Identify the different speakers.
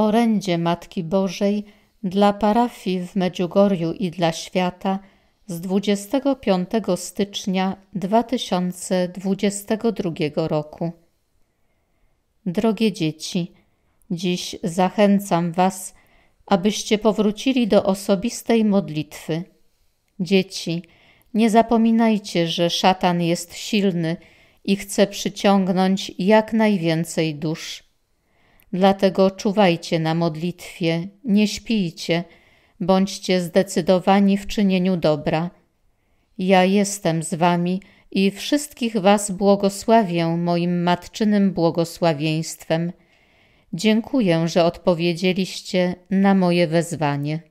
Speaker 1: orędzie Matki Bożej dla parafii w Medziugorju i dla świata z 25 stycznia 2022 roku. Drogie dzieci, dziś zachęcam Was, abyście powrócili do osobistej modlitwy. Dzieci, nie zapominajcie, że szatan jest silny i chce przyciągnąć jak najwięcej dusz. Dlatego czuwajcie na modlitwie, nie śpijcie, bądźcie zdecydowani w czynieniu dobra. Ja jestem z wami i wszystkich was błogosławię moim matczynym błogosławieństwem. Dziękuję, że odpowiedzieliście na moje wezwanie.